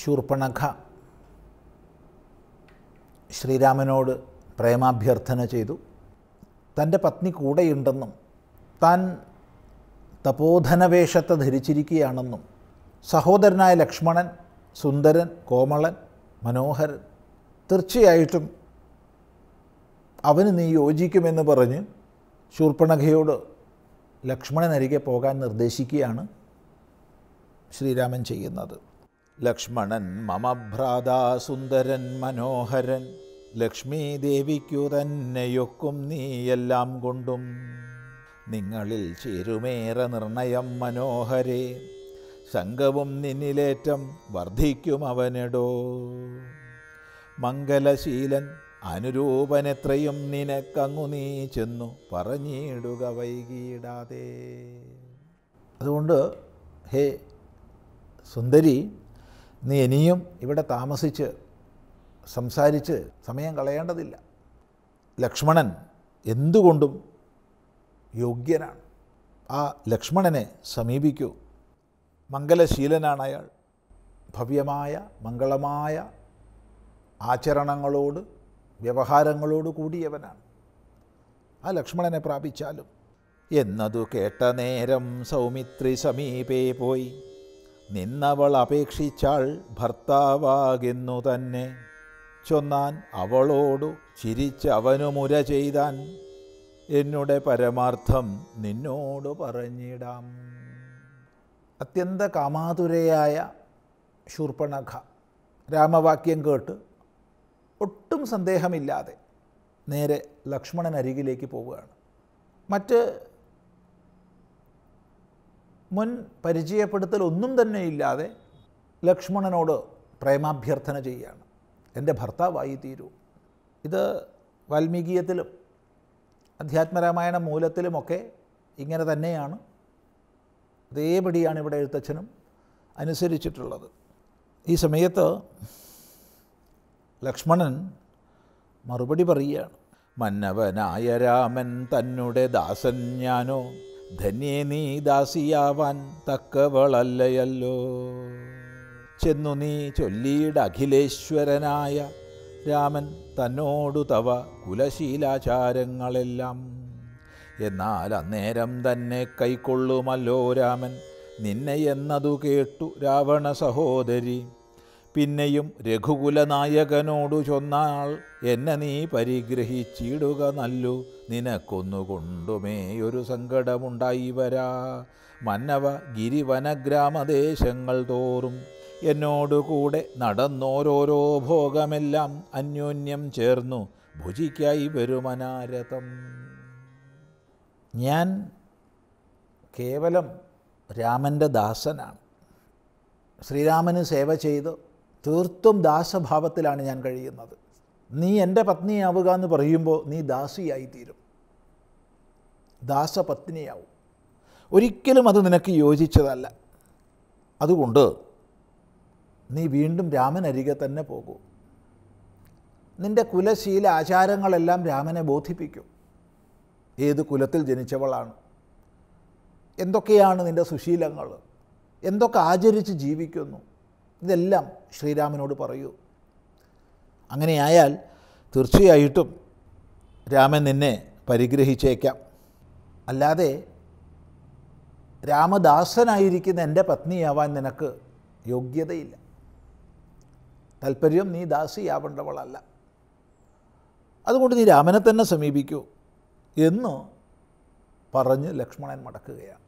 ശൂർപ്പണഖ ശ്രീരാമനോട് പ്രേമാഭ്യർത്ഥന ചെയ്തു തൻ്റെ പത്നി കൂടെയുണ്ടെന്നും താൻ തപോധനവേഷത്തെ ധരിച്ചിരിക്കുകയാണെന്നും സഹോദരനായ ലക്ഷ്മണൻ സുന്ദരൻ കോമളൻ മനോഹരൻ തീർച്ചയായിട്ടും അവന് നീ യോജിക്കുമെന്ന് പറഞ്ഞ് ശൂർപ്പണഖയോട് ലക്ഷ്മണനരികെ പോകാൻ നിർദ്ദേശിക്കുകയാണ് ശ്രീരാമൻ ചെയ്യുന്നത് ലക്ഷ്മണൻ മമഭ്രാതാ സുന്ദരൻ മനോഹരൻ ലക്ഷ്മീ ദേവിക്കു തന്നെയൊക്കും നീയെല്ലാം കൊണ്ടും നിങ്ങളിൽ ചേരുമേറെ നിർണയം മനോഹരേ സംഘവും നിന്നിലേറ്റം വർദ്ധിക്കും അവനെടോ മംഗലശീലൻ അനുരൂപനെത്രയും നിനക്കങ്ങു നീ ചെന്നു പറഞ്ഞിടുക വൈകിയിടാതെ അതുകൊണ്ട് ഹേ സുന്ദരി നീ ഇനിയും ഇവിടെ താമസിച്ച് സംസാരിച്ച് സമയം കളയേണ്ടതില്ല ലക്ഷ്മണൻ എന്തുകൊണ്ടും യോഗ്യനാണ് ആ ലക്ഷ്മണനെ സമീപിക്കൂ മംഗലശീലനാണ് അയാൾ ഭവ്യമായ മംഗളമായ ആചരണങ്ങളോട് വ്യവഹാരങ്ങളോട് കൂടിയവനാണ് ആ ലക്ഷ്മണനെ പ്രാപിച്ചാലും എന്നതു കേട്ട നേരം സൗമിത്രി സമീപേ പോയി നിന്നവൾ അപേക്ഷിച്ചാൾ ഭർത്താവാകുന്നു തന്നെ ചൊന്നാൻ അവളോടു ചിരിച്ചവനുമുര ചെയ്താൻ എന്നുടെ പരമാർത്ഥം നിന്നോട് പറഞ്ഞിടാം അത്യന്ത കാമാതുരയായ ശൂർപ്പണഖ രാമവാക്യം കേട്ട് ഒട്ടും സന്ദേഹമില്ലാതെ നേരെ ലക്ഷ്മണൻ അരികിലേക്ക് പോവുകയാണ് മറ്റ് മുൻ പരിചയപ്പെടുത്തൽ ഒന്നും തന്നെ ഇല്ലാതെ ലക്ഷ്മണനോട് പ്രേമാഭ്യർത്ഥന ചെയ്യുകയാണ് എൻ്റെ ഭർത്താവായി തീരൂ ഇത് വാൽമീകീയത്തിലും അധ്യാത്മരാമായണ മൂലത്തിലുമൊക്കെ ഇങ്ങനെ തന്നെയാണ് അതേപടിയാണ് ഇവിടെ എഴുത്തച്ഛനും അനുസരിച്ചിട്ടുള്ളത് ഈ സമയത്ത് ലക്ഷ്മണൻ മറുപടി പറയുകയാണ് മന്നവനായ രാമൻ തന്നെ ദാസൻ ഞാനോ ധന്യേ നീ ദാസിയാവാൻ തക്കവളല്ലയല്ലോ ചെന്നു നീ ചൊല്ലിയിട അഖിലേശ്വരനായ രാമൻ തന്നോടു തവ കുലശീലാചാരങ്ങളെല്ലാം എന്നാൽ അന്നേരം തന്നെ കൈക്കൊള്ളുമല്ലോ രാമൻ നിന്നെ എന്നതു കേട്ടു രാവണ സഹോദരി പിന്നെയും രഘുകുലനായകനോടു ചൊന്നാൾ എന്നെ നീ പരിഗ്രഹിച്ചിടുക നല്ലു ഒരു സങ്കടമുണ്ടായി വരാ മന്നവ ഗിരിവനഗ്രാമദേശങ്ങൾ തോറും എന്നോടുകൂടെ നടന്നോരോരോ ഭോഗമെല്ലാം അന്യോന്യം ചേർന്നു ഭുജിക്കായി വരുമനാരഥം ഞാൻ കേവലം രാമൻ്റെ ദാസനാണ് ശ്രീരാമന് സേവ ചെയ്തു തീർത്തും ദാസഭാവത്തിലാണ് ഞാൻ കഴിയുന്നത് നീ എൻ്റെ പത്നിയാവുക എന്ന് പറയുമ്പോൾ നീ ദാസിയായിത്തീരും ദാസപത്നിയാവും ഒരിക്കലും അത് നിനക്ക് യോജിച്ചതല്ല അതുകൊണ്ട് നീ വീണ്ടും രാമനരികെ തന്നെ പോകൂ നിൻ്റെ കുലശീല ആചാരങ്ങളെല്ലാം രാമനെ ബോധിപ്പിക്കും ഏത് കുലത്തിൽ ജനിച്ചവളാണ് എന്തൊക്കെയാണ് നിൻ്റെ സുശീലങ്ങൾ എന്തൊക്കെ ആചരിച്ച് ജീവിക്കുന്നു ഇതെല്ലാം ശ്രീരാമനോട് പറയൂ അങ്ങനെയായാൽ തീർച്ചയായിട്ടും രാമൻ നിന്നെ പരിഗ്രഹിച്ചേക്കാം അല്ലാതെ രാമദാസനായിരിക്കുന്ന എൻ്റെ പത്നിയാവാൻ നിനക്ക് യോഗ്യതയില്ല താല്പര്യം നീ ദാസിയാവേണ്ടവളല്ല അതുകൊണ്ട് നീ രാമനെ തന്നെ സമീപിക്കൂ എന്ന് പറഞ്ഞ് ലക്ഷ്മണൻ മടക്കുകയാണ്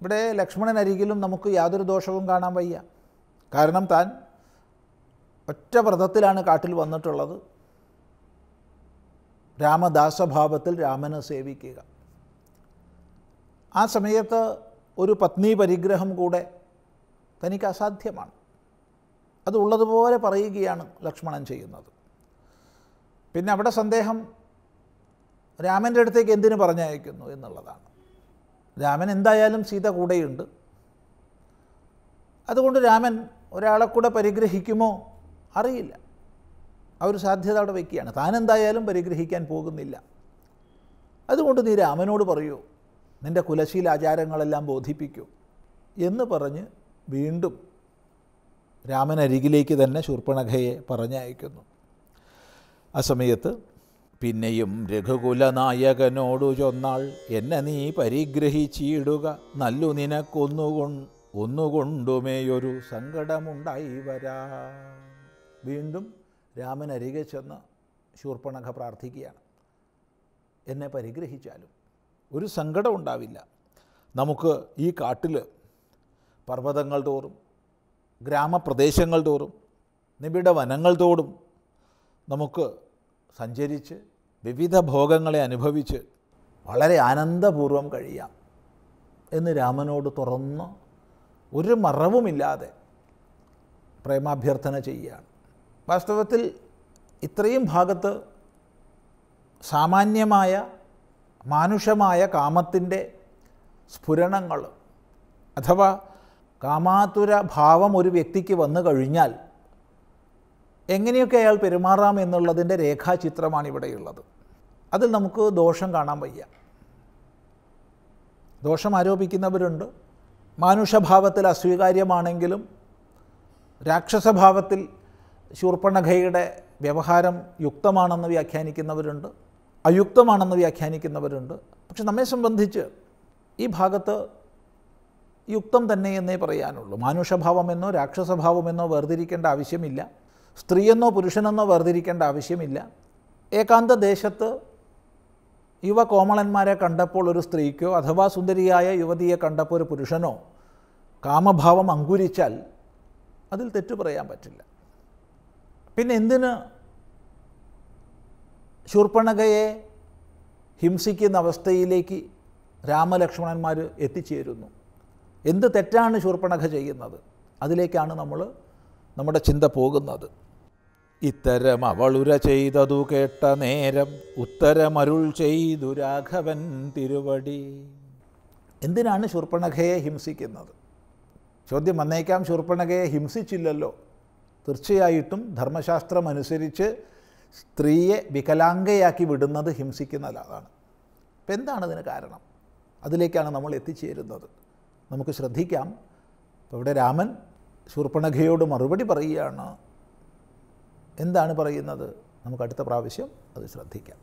ഇവിടെ ലക്ഷ്മണൻ അരികിലും നമുക്ക് യാതൊരു ദോഷവും കാണാൻ വയ്യ കാരണം താൻ ഒറ്റ വ്രതത്തിലാണ് കാട്ടിൽ വന്നിട്ടുള്ളത് രാമദാസഭാവത്തിൽ രാമനെ സേവിക്കുക ആ സമയത്ത് ഒരു പത്നി പരിഗ്രഹം കൂടെ തനിക്ക് അസാധ്യമാണ് അതുള്ളതുപോലെ പറയുകയാണ് ലക്ഷ്മണൻ ചെയ്യുന്നത് പിന്നെ അവിടെ സന്ദേഹം രാമൻ്റെ അടുത്തേക്ക് എന്തിനു പറഞ്ഞയക്കുന്നു എന്നുള്ളതാണ് രാമൻ എന്തായാലും സീത കൂടെയുണ്ട് അതുകൊണ്ട് രാമൻ ഒരാളെ കൂടെ പരിഗ്രഹിക്കുമോ അറിയില്ല ആ ഒരു സാധ്യത അവിടെ വയ്ക്കുകയാണ് താനെന്തായാലും പരിഗ്രഹിക്കാൻ പോകുന്നില്ല അതുകൊണ്ട് നീ രാമനോട് പറയൂ നിൻ്റെ കുലശീല ആചാരങ്ങളെല്ലാം ബോധിപ്പിക്കൂ എന്ന് പറഞ്ഞ് വീണ്ടും രാമൻ തന്നെ ശൂർപ്പണഖയെ പറഞ്ഞയക്കുന്നു ആ സമയത്ത് പിന്നെയും രഘുകുലനായകനോടു ചൊന്നാൾ എന്നെ നീ പരിഗ്രഹിച്ചിടുക നല്ലു നിനക്കൊന്നുകൊണ്ട് ഒന്നുകൊണ്ടുമേയൊരു സങ്കടമുണ്ടായി വരാ വീണ്ടും രാമനരികെ ചെന്ന് ശൂർപ്പണഖ പ്രാർത്ഥിക്കുകയാണ് എന്നെ പരിഗ്രഹിച്ചാലും ഒരു സങ്കടം ഉണ്ടാവില്ല നമുക്ക് ഈ കാട്ടിൽ പർവ്വതങ്ങൾ തോറും ഗ്രാമപ്രദേശങ്ങൾ തോറും നിബിഡ വനങ്ങൾ തോറും നമുക്ക് സഞ്ചരിച്ച് വിവിധ ഭോഗങ്ങളെ അനുഭവിച്ച് വളരെ ആനന്ദപൂർവം കഴിയാം എന്ന് രാമനോട് തുറന്ന് ഒരു മറവുമില്ലാതെ പ്രേമാഭ്യർത്ഥന ചെയ്യുകയാണ് വാസ്തവത്തിൽ ഇത്രയും ഭാഗത്ത് സാമാന്യമായ മാനുഷമായ കാമത്തിൻ്റെ സ്ഫുരണങ്ങൾ അഥവാ കാമാതുര ഭാവം ഒരു വ്യക്തിക്ക് വന്നു കഴിഞ്ഞാൽ എങ്ങനെയൊക്കെ അയാൾ പെരുമാറാം എന്നുള്ളതിൻ്റെ രേഖാചിത്രമാണ് ഇവിടെയുള്ളത് അതിൽ നമുക്ക് ദോഷം കാണാൻ വയ്യ ദോഷം ആരോപിക്കുന്നവരുണ്ട് മാനുഷഭാവത്തിൽ അസ്വീകാര്യമാണെങ്കിലും രാക്ഷസഭാവത്തിൽ ശൂർപ്പണഖയുടെ വ്യവഹാരം യുക്തമാണെന്ന് വ്യാഖ്യാനിക്കുന്നവരുണ്ട് അയുക്തമാണെന്ന് വ്യാഖ്യാനിക്കുന്നവരുണ്ട് പക്ഷെ നമ്മെ സംബന്ധിച്ച് ഈ ഭാഗത്ത് യുക്തം തന്നെ എന്നേ പറയാനുള്ളൂ മാനുഷഭാവമെന്നോ രാക്ഷസഭാവമെന്നോ വേർതിരിക്കേണ്ട ആവശ്യമില്ല സ്ത്രീയെന്നോ പുരുഷനെന്നോ വേർതിരിക്കേണ്ട ആവശ്യമില്ല ഏകാന്ത ദേശത്ത് യുവ കോമളന്മാരെ കണ്ടപ്പോൾ ഒരു സ്ത്രീക്കോ അഥവാ സുന്ദരിയായ യുവതിയെ കണ്ടപ്പോൾ ഒരു പുരുഷനോ കാമഭാവം അങ്കുരിച്ചാൽ അതിൽ തെറ്റു പറയാൻ പറ്റില്ല പിന്നെ എന്തിന് ശൂർപ്പണകയെ ഹിംസിക്കുന്ന അവസ്ഥയിലേക്ക് രാമലക്ഷ്മണന്മാർ എത്തിച്ചേരുന്നു എന്ത് തെറ്റാണ് ശൂർപ്പണക ചെയ്യുന്നത് അതിലേക്കാണ് നമ്മൾ നമ്മുടെ ചിന്ത പോകുന്നത് ഇത്തരം അവളുര ചെയ്തതു കേട്ട നേരം ഉത്തരമരുൾ ചെയ്തു രാഘവൻ തിരുവടി എന്തിനാണ് ശൂർപ്പണഖയെ ഹിംസിക്കുന്നത് ചോദ്യം വന്നേക്കാം ശൂർപ്പണഖയെ ഹിംസിച്ചില്ലല്ലോ തീർച്ചയായിട്ടും ധർമ്മശാസ്ത്രം അനുസരിച്ച് സ്ത്രീയെ വികലാംഗയാക്കി വിടുന്നത് ഹിംസിക്കുന്നതാണ് അപ്പം എന്താണ് അതിന് കാരണം അതിലേക്കാണ് നമ്മൾ എത്തിച്ചേരുന്നത് നമുക്ക് ശ്രദ്ധിക്കാം ഇവിടെ രാമൻ ശൂർപ്പണഖയോട് മറുപടി പറയുകയാണ് എന്താണ് പറയുന്നത് നമുക്ക് അടുത്ത പ്രാവശ്യം അത് ശ്രദ്ധിക്കാം